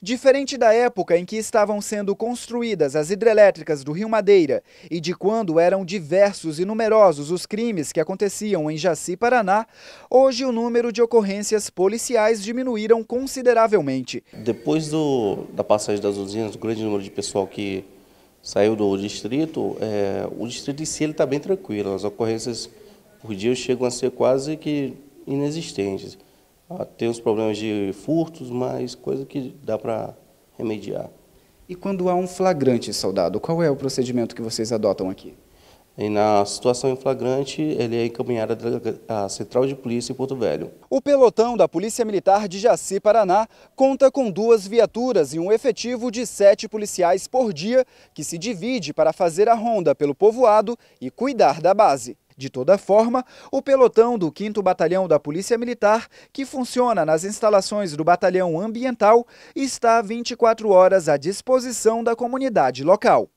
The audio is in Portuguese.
Diferente da época em que estavam sendo construídas as hidrelétricas do Rio Madeira e de quando eram diversos e numerosos os crimes que aconteciam em Jaci, Paraná, hoje o número de ocorrências policiais diminuíram consideravelmente. Depois do, da passagem das usinas, o grande número de pessoal que saiu do distrito, é, o distrito em si está bem tranquilo. As ocorrências por dia chegam a ser quase que inexistentes. Tem os problemas de furtos, mas coisa que dá para remediar. E quando há um flagrante, soldado, qual é o procedimento que vocês adotam aqui? E na situação em flagrante, ele é encaminhado à Central de Polícia em Porto Velho. O pelotão da Polícia Militar de Jaci, Paraná, conta com duas viaturas e um efetivo de sete policiais por dia, que se divide para fazer a ronda pelo povoado e cuidar da base. De toda forma, o pelotão do 5 Batalhão da Polícia Militar, que funciona nas instalações do Batalhão Ambiental, está 24 horas à disposição da comunidade local.